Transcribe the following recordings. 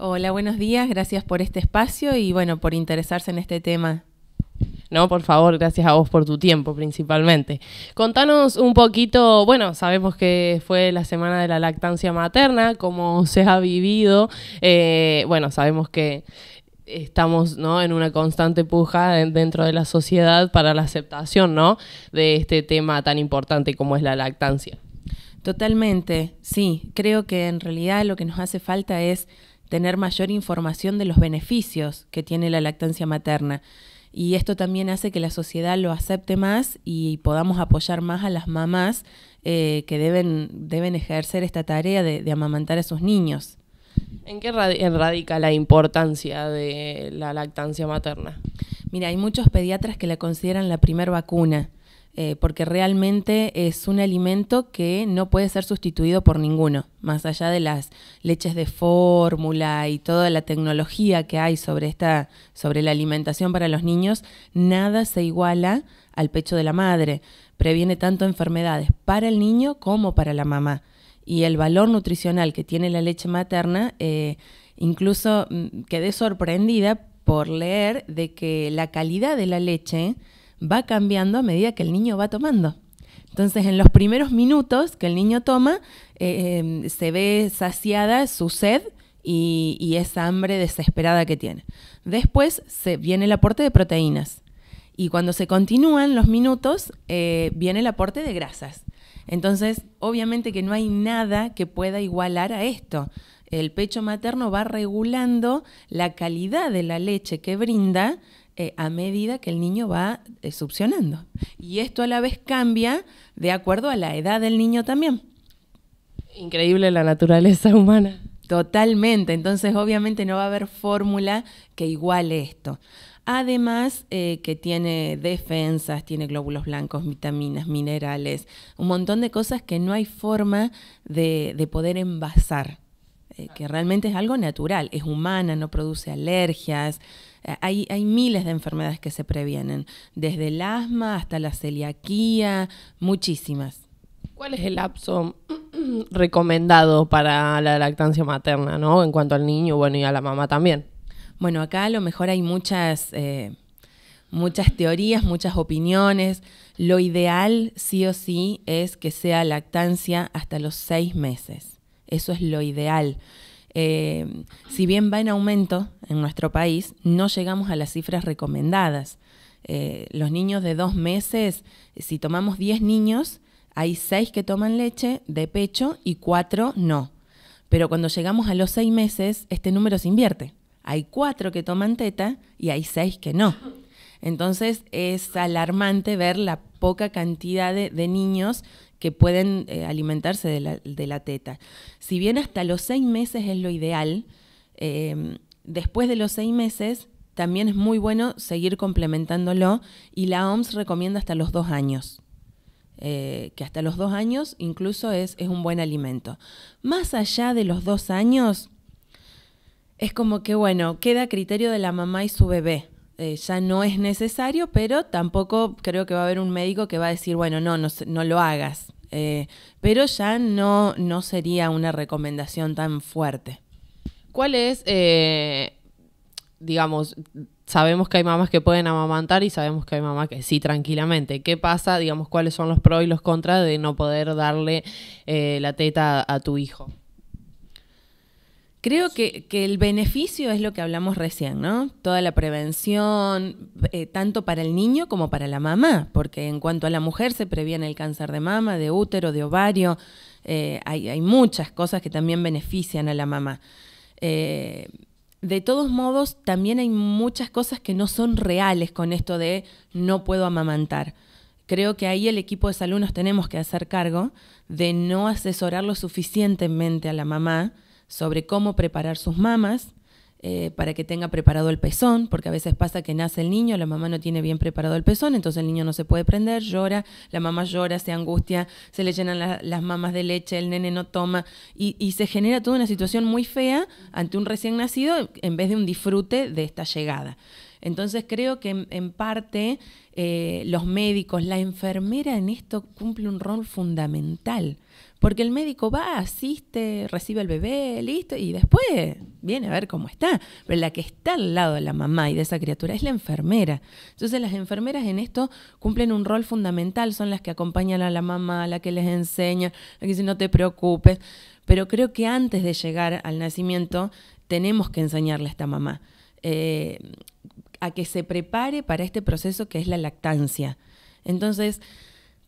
Hola, buenos días, gracias por este espacio y bueno, por interesarse en este tema. No, por favor, gracias a vos por tu tiempo principalmente. Contanos un poquito, bueno, sabemos que fue la semana de la lactancia materna, cómo se ha vivido. Eh, bueno, sabemos que estamos ¿no? en una constante puja dentro de la sociedad para la aceptación ¿no? de este tema tan importante como es la lactancia. Totalmente, sí. Creo que en realidad lo que nos hace falta es tener mayor información de los beneficios que tiene la lactancia materna. Y esto también hace que la sociedad lo acepte más y podamos apoyar más a las mamás eh, que deben, deben ejercer esta tarea de, amamantar a sus niños. ¿En qué radica la importancia de la lactancia materna? Mira, hay muchos pediatras que la consideran la primer vacuna. Eh, porque realmente es un alimento que no puede ser sustituido por ninguno, más allá de las leches de fórmula y toda la tecnología que hay sobre, esta, sobre la alimentación para los niños, nada se iguala al pecho de la madre. Previene tanto enfermedades para el niño como para la mamá. Y el valor nutricional que tiene la leche materna, eh, incluso mm, quedé sorprendida por leer de que la calidad de la leche va cambiando a medida que el niño va tomando. Entonces, en los primeros minutos que el niño toma, eh, em, se ve saciada su sed y, esa hambre desesperada que tiene. Después se, viene el aporte de proteínas. Y cuando se continúan los minutos, eh, viene el aporte de grasas. Entonces, obviamente que no hay nada que pueda igualar a esto. El pecho materno va regulando la calidad de la leche que brinda eh, a medida que el niño va eh, Y esto a la vez cambia de acuerdo a la edad del niño también. Increíble la naturaleza humana. Totalmente, entonces obviamente no va a haber fórmula que iguale esto. Además eh, que tiene defensas, tiene glóbulos blancos, vitaminas, minerales, un montón de cosas que no hay forma de poder envasar. Eh, que realmente es algo natural, es humana, no produce alergias. Eh, hay, miles de enfermedades que se previenen, desde el asma hasta la celiaquía, muchísimas. ¿Cuál es el lapso recomendado para la lactancia materna, En cuanto al niño, bueno, y a la mamá también. Bueno, acá a lo mejor hay muchas... Eh, muchas teorías, muchas opiniones. Lo ideal, sí o sí, es que sea lactancia hasta los seis meses. Eso es lo ideal. Eh, si bien va en aumento en nuestro país, no llegamos a las cifras recomendadas. Eh, los niños de dos meses, si tomamos 10 niños, hay 6 que toman leche de pecho y 4 no. Pero cuando llegamos a los 6 meses, este número se invierte. Hay 4 que toman teta y hay 6 que no. Entonces es alarmante ver la poca cantidad de, niños que pueden eh, alimentarse de la, teta. Si bien hasta los seis meses es lo ideal, em, después de los seis meses también es muy bueno seguir complementándolo y la OMS recomienda hasta los dos años. Eh, que hasta los dos años incluso es, es un buen alimento. Más allá de los dos años, es como que, bueno, queda a criterio de la mamá y su bebé. Eh, ya no es necesario, pero tampoco creo que va a haber un médico que va a decir, bueno, no, no, lo hagas. Eh, pero ya no, no sería una recomendación tan fuerte. ¿Cuál es, eh, digamos, sabemos que hay mamás que pueden amamantar y sabemos que hay mamás que sí, tranquilamente. ¿Qué pasa, digamos, cuáles son los pros y los contras de no poder darle la teta a tu hijo? Creo que, el beneficio es lo que hablamos recién, ¿no? Toda la prevención, eh, tanto para el niño como para la mamá, porque en cuanto a la mujer se previene el cáncer de mama, de útero, de ovario, eh, hay, muchas cosas que también benefician a la mamá. Eh, de todos modos, también hay muchas cosas que no son reales con esto de no puedo amamantar. Creo que ahí el equipo de salud nos tenemos que hacer cargo de no asesorar lo suficientemente a la mamá sobre cómo preparar sus mamas eh, para que tenga preparado el pezón, porque a veces pasa que nace el niño, la mamá no tiene bien preparado el pezón, entonces el niño no se puede prender, llora, la mamá llora, se angustia, se le llenan las mamas de leche, el nene no toma, y, se genera toda una situación muy fea ante un recién nacido en vez de un disfrute de esta llegada. Entonces creo que en, parte eh, los médicos, la enfermera en esto cumple un rol fundamental porque el médico va, asiste, recibe al bebé, listo, y después viene a ver cómo está. Pero la que está al lado de la mamá y de esa criatura es la enfermera. Entonces las enfermeras en esto cumplen un rol fundamental, son las que acompañan a la mamá, la que les enseña, la que dice no te preocupes. Pero creo que antes de llegar al nacimiento tenemos que enseñarle a esta mamá. Eh, a que se prepare para este proceso que es la lactancia. Entonces,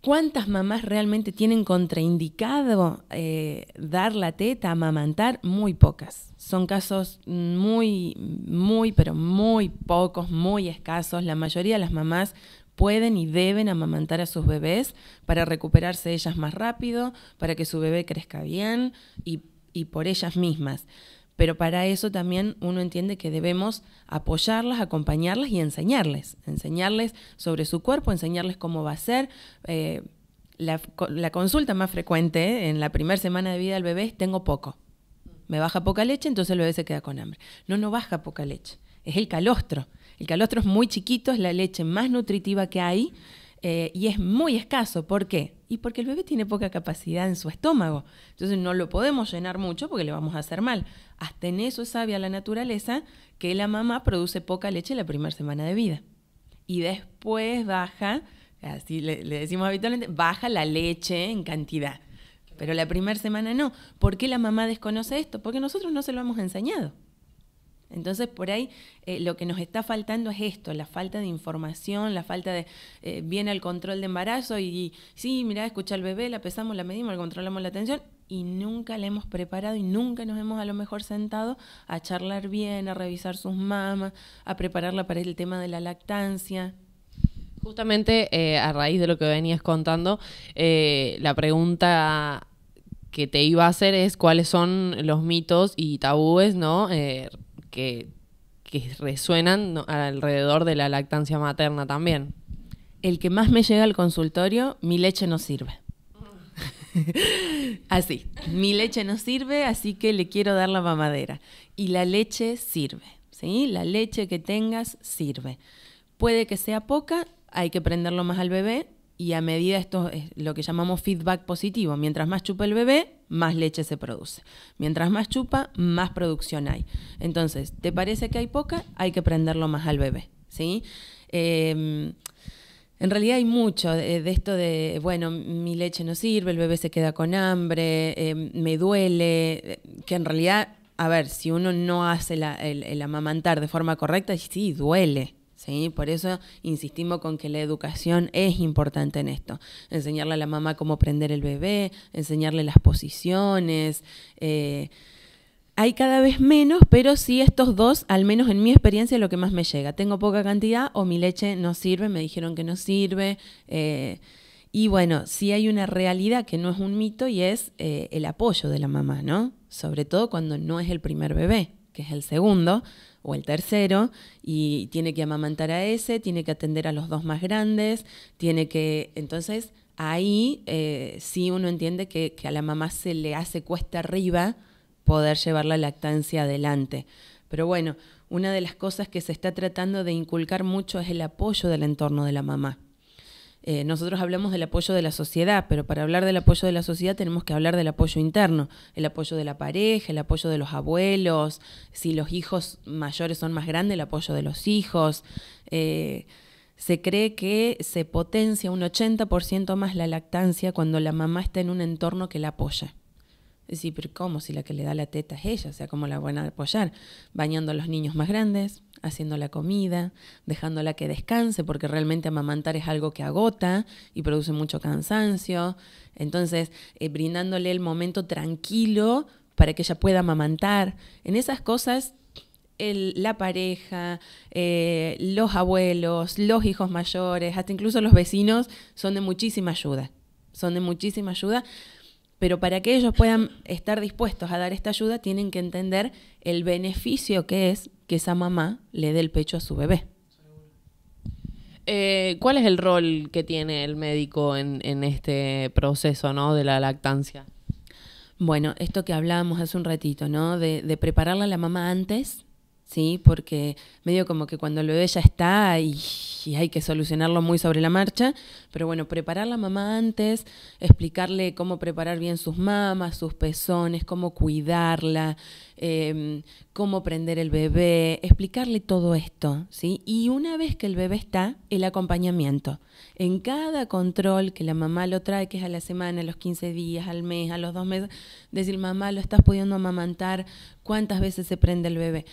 ¿Cuántas mamás realmente tienen contraindicado eh, dar la teta, amamantar? Muy pocas. Son casos muy, muy, pero muy pocos, muy escasos. La mayoría de las mamás pueden y deben amamantar a sus bebés para recuperarse ellas más rápido, para que su bebé crezca bien y por ellas mismas pero para eso también uno entiende que debemos apoyarlas, acompañarlas y enseñarles, enseñarles sobre su cuerpo, enseñarles cómo va a ser. Eh, la, la, consulta más frecuente en la primera semana de vida del bebé es tengo poco. Me baja poca leche, entonces el bebé se queda con hambre. No, no baja poca leche, es el calostro. El calostro es muy chiquito, es la leche más nutritiva que hay eh, y es muy escaso. ¿Por qué? Y porque el bebé tiene poca capacidad en su estómago. Entonces no lo podemos llenar mucho porque le vamos a hacer mal. Hasta en eso sabia la naturaleza que la mamá produce poca leche la primera semana de vida. Y después baja, así le, le decimos habitualmente, baja la leche en cantidad. Pero la primera semana no. ¿Por qué la mamá desconoce esto? Porque nosotros no se lo hemos enseñado. Entonces, por ahí eh, lo que nos está faltando es esto, la falta de información, la falta de, bien eh, al control de embarazo y, sí, mira, escucha al bebé, la pesamos, la medimos, la controlamos la atención y nunca la hemos preparado y nunca nos hemos a lo mejor sentado a charlar bien, a revisar sus mamas, a prepararla para el tema de la lactancia. Justamente eh, a raíz de lo que venías contando, la pregunta que te iba a hacer es cuáles son los mitos y tabúes, ¿no? que, resuenan alrededor de la lactancia materna también. El que más me llega al consultorio, mi leche no sirve. así, mi leche no sirve, así que le quiero dar la mamadera. Y la leche sirve, ¿sí? La leche que tengas sirve. Puede que sea poca, hay que prenderlo más al bebé, y a medida esto es lo que llamamos feedback positivo. Mientras más chupa el bebé, más leche se produce. Mientras más chupa, más producción hay. Entonces, ¿te parece que hay poca? Hay que prenderlo más al bebé, ¿sí? Em, en realidad hay mucho de, esto de, bueno, mi leche no sirve, el bebé se queda con hambre, em, me duele, eh, que en realidad, a ver, si uno no hace el, el amamantar de forma correcta, sí, duele, por eso insistimos con que la educación es importante en esto. Enseñarle a la mamá cómo prender el bebé, enseñarle las posiciones. Eh, hay cada vez menos, pero sí estos dos, al menos en mi experiencia, es lo que más me llega. Tengo poca cantidad o mi leche no sirve, me dijeron que no sirve. Eh, y bueno, sí hay una realidad que no es un mito y es eh, el apoyo de la mamá, ¿no? Sobre todo cuando no es el primer bebé, que es el segundo o el tercero y tiene que amamantar a ese, tiene que atender a los dos más grandes, tiene que... Entonces ahí eh, sí uno entiende que, a la mamá se le hace cuesta arriba poder llevar la lactancia adelante. Pero bueno, una de las cosas que se está tratando de inculcar mucho es el apoyo del entorno de la mamá. Eh, nosotros hablamos del apoyo de la sociedad, pero para hablar del apoyo de la sociedad tenemos que hablar del apoyo interno, el apoyo de la pareja, el apoyo de los abuelos, si los hijos mayores son más grandes, el apoyo de los hijos. Eh, se cree que se potencia un 80% más la lactancia cuando la mamá está en un entorno que la apoya. Decir, pero ¿cómo? Si la que le da la teta es ella, o sea, ¿cómo la van a apoyar? Bañando a los niños más grandes, haciendo la comida, dejándola que descanse, porque realmente amamantar es algo que agota y produce mucho cansancio. Entonces, eh, brindándole el momento tranquilo para que ella pueda amamantar. En esas cosas la pareja, eh, los abuelos, los hijos mayores, hasta incluso los vecinos, son de muchísima ayuda. Son de muchísima ayuda pero para que ellos puedan estar dispuestos a dar esta ayuda, tienen que entender el beneficio que es que esa mamá le dé el pecho a su bebé. Eh, ¿Cuál es el rol que tiene el médico en, este proceso ¿no? de la lactancia? Bueno, esto que hablábamos hace un ratito, ¿no? De, de prepararla a la mamá antes ¿sí? Porque medio como que cuando el bebé ya está y, hay que solucionarlo muy sobre la marcha, pero bueno, preparar la mamá antes, explicarle cómo preparar bien sus mamas, sus pezones, cómo cuidarla, em, cómo prender el bebé, explicarle todo esto, ¿sí? Y una vez que el bebé está, el acompañamiento. En cada control que la mamá lo trae, que es a la semana, a los 15 días, al mes, a los dos meses, decir, mamá, lo estás pudiendo amamantar, cuántas veces se prende el bebé,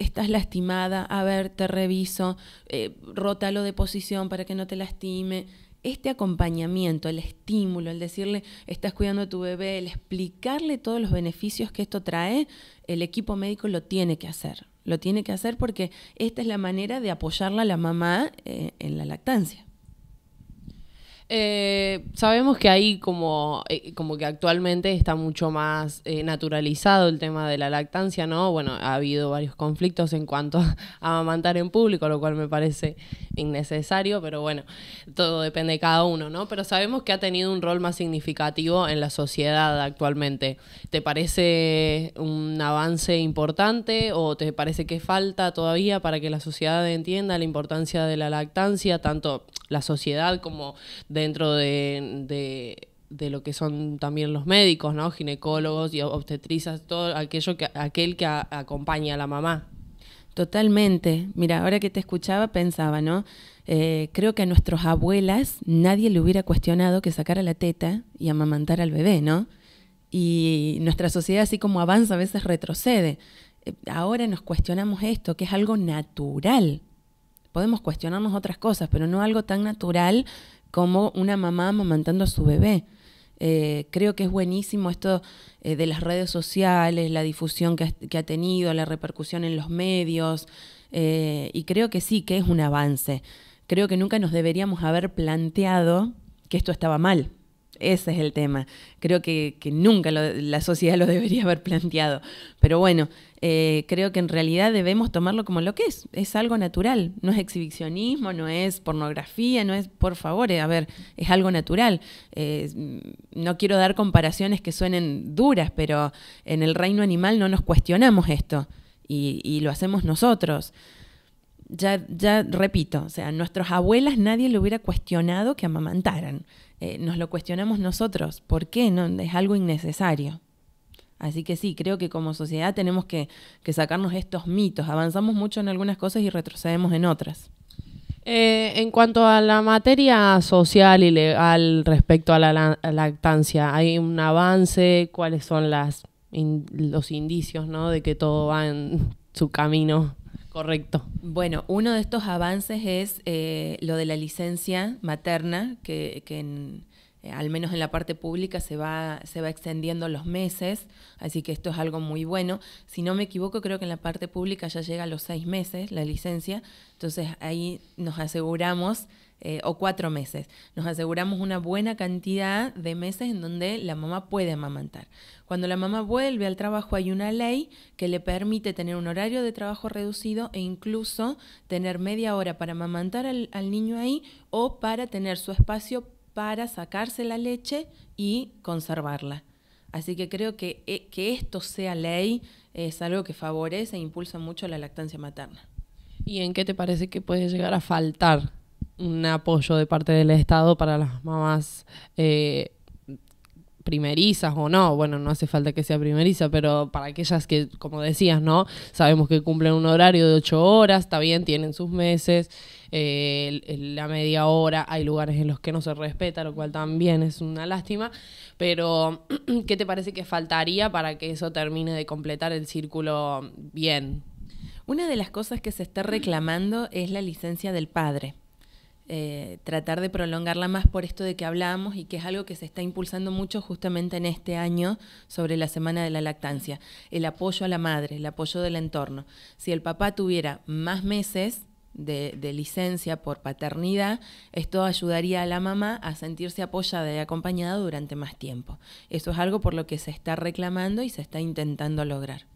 estás lastimada, a ver, te reviso, eh, rótalo de posición para que no te lastime. Este acompañamiento, el estímulo, el decirle, estás cuidando a tu bebé, el explicarle todos los beneficios que esto trae, el equipo médico lo tiene que hacer. Lo tiene que hacer porque esta es la manera de apoyarla a la mamá eh, en la lactancia. Eh, sabemos que ahí como, eh, como que actualmente está mucho más eh, naturalizado el tema de la lactancia, ¿no? Bueno, ha habido varios conflictos en cuanto a amamantar en público, lo cual me parece innecesario, pero bueno, todo depende de cada uno, ¿no? Pero sabemos que ha tenido un rol más significativo en la sociedad actualmente. ¿Te parece un avance importante o te parece que falta todavía para que la sociedad entienda la importancia de la lactancia, tanto la sociedad como de dentro de, de, lo que son también los médicos, ¿no? Ginecólogos y obstetricas, todo aquello que, aquel que acompaña a la mamá. Totalmente. Mira, ahora que te escuchaba pensaba, ¿no? Eh, creo que a nuestras abuelas nadie le hubiera cuestionado que sacara la teta y amamantar al bebé, ¿no? Y nuestra sociedad, así como avanza, a veces retrocede. Eh, ahora nos cuestionamos esto, que es algo natural podemos cuestionarnos otras cosas, pero no algo tan natural como una mamá amamantando a su bebé. Eh, creo que es buenísimo esto eh, de las redes sociales, la difusión que ha, tenido, la repercusión en los medios, eh, y creo que sí, que es un avance. Creo que nunca nos deberíamos haber planteado que esto estaba mal. Ese es el tema. Creo que, nunca la sociedad lo debería haber planteado. Pero bueno, eh, creo que en realidad debemos tomarlo como lo que es. Es algo natural. No es exhibicionismo, no es pornografía, no es, por favor, eh, a ver, es algo natural. Eh, no quiero dar comparaciones que suenen duras, pero en el reino animal no nos cuestionamos esto y lo hacemos nosotros ya, ya repito, o sea, a nuestras abuelas nadie le hubiera cuestionado que amamantaran. Eh, nos lo cuestionamos nosotros. ¿Por qué? No, es algo innecesario. Así que sí, creo que como sociedad tenemos que, que sacarnos estos mitos. Avanzamos mucho en algunas cosas y retrocedemos en otras. Eh, en cuanto a la materia social y legal respecto a la lactancia, ¿hay un avance? ¿Cuáles son las los indicios ¿no? de que todo va en su camino? Correcto. Bueno, uno de estos avances es eh, lo de la licencia materna, que, que en, eh, al menos en la parte pública, se va, se va extendiendo los meses, así que esto es algo muy bueno. Si no me equivoco, creo que en la parte pública ya llega a los seis meses la licencia, entonces ahí nos aseguramos, eh, o cuatro meses, nos aseguramos una buena cantidad de meses en donde la mamá puede amamantar. Cuando la mamá vuelve al trabajo hay una ley que le permite tener un horario de trabajo reducido e incluso tener media hora para amamantar al, al niño ahí o para tener su espacio para sacarse la leche y conservarla. Así que creo que, eh, que esto sea ley es algo que favorece e impulsa mucho la lactancia materna. ¿Y en qué te parece que puede llegar a faltar un apoyo de parte del Estado para las mamás eh, primerizas o no, bueno, no hace falta que sea primeriza, pero para aquellas que, como decías, ¿no? Sabemos que cumplen un horario de ocho horas, está bien, tienen sus meses, eh, la media hora, hay lugares en los que no se respeta, lo cual también es una lástima, pero ¿qué te parece que faltaría para que eso termine de completar el círculo bien? Una de las cosas que se está reclamando es la licencia del padre. Eh, tratar de prolongarla más por esto de que hablábamos y que es algo que se está impulsando mucho justamente en este año sobre la Semana de la Lactancia, el apoyo a la madre, el apoyo del entorno. Si el papá tuviera más meses, de, de, licencia por paternidad, esto ayudaría a la mamá a sentirse apoyada y acompañada durante más tiempo. Eso es algo por lo que se está reclamando y se está intentando lograr.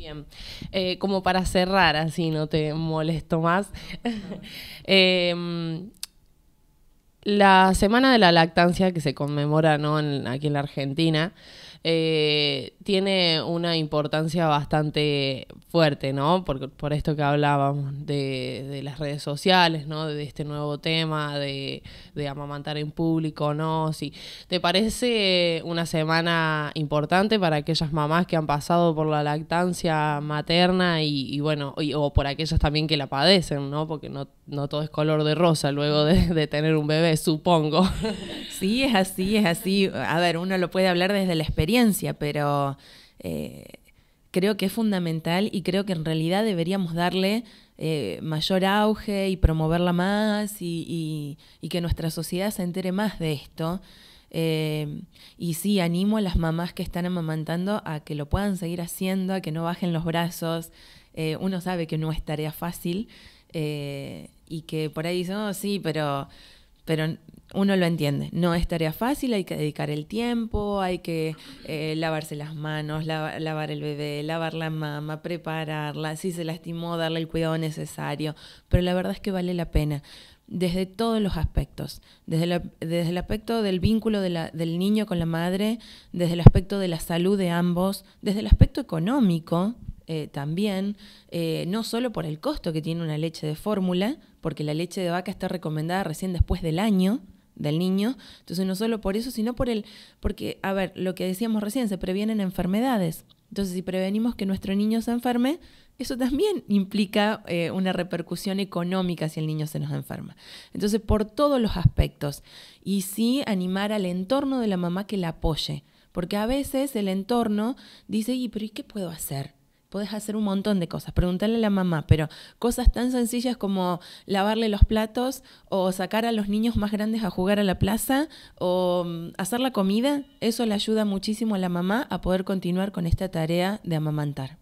Bien, eh, como para cerrar, así no te molesto más. Em, la Semana de la Lactancia que se conmemora ¿no? aquí en la Argentina eh, tiene una importancia bastante fuerte, ¿no? Por, por esto que hablábamos de, las redes sociales, ¿no? De este nuevo tema de, amamantar en público, ¿no? Si, ¿Te parece una semana importante para aquellas mamás que han pasado por la lactancia materna y, bueno, o por aquellas también que la padecen, ¿no? Porque no, todo es color de rosa luego de tener un bebé supongo. Sí, es así, es así. A ver, uno lo puede hablar desde la experiencia, pero eh, creo que es fundamental y creo que en realidad deberíamos darle eh, mayor auge y promoverla más y, que nuestra sociedad se entere más de esto. Eh, y sí, animo a las mamás que están amamantando a que lo puedan seguir haciendo, a que no bajen los brazos. uno sabe que no es tarea fácil y que por ahí dicen, oh, sí, pero pero uno lo entiende. No es tarea fácil, hay que dedicar el tiempo, hay que eh, lavarse las manos, lavar el bebé, lavar la mamá, prepararla, si se lastimó, darle el cuidado necesario, pero la verdad es que vale la pena desde todos los aspectos, desde, desde el aspecto del vínculo del niño con la madre, desde el aspecto de la salud de ambos, desde el aspecto económico, eh, también, eh, no solo por el costo que tiene una leche de fórmula, porque la leche de vaca está recomendada recién después del año del niño, entonces no solo por eso, sino por el, porque, a ver, lo que decíamos recién, se previenen enfermedades, entonces si prevenimos que nuestro niño se enferme, eso también implica eh, una repercusión económica si el niño se nos enferma. Entonces, por todos los aspectos. Y sí, animar al entorno de la mamá que la apoye. Porque a veces el entorno dice, ¿y pero ¿y qué puedo hacer? Puedes hacer un montón de cosas. Preguntarle a la mamá, pero cosas tan sencillas como lavarle los platos o sacar a los niños más grandes a jugar a la plaza o mm, hacer la comida, eso le ayuda muchísimo a la mamá a poder continuar con esta tarea de amamantar.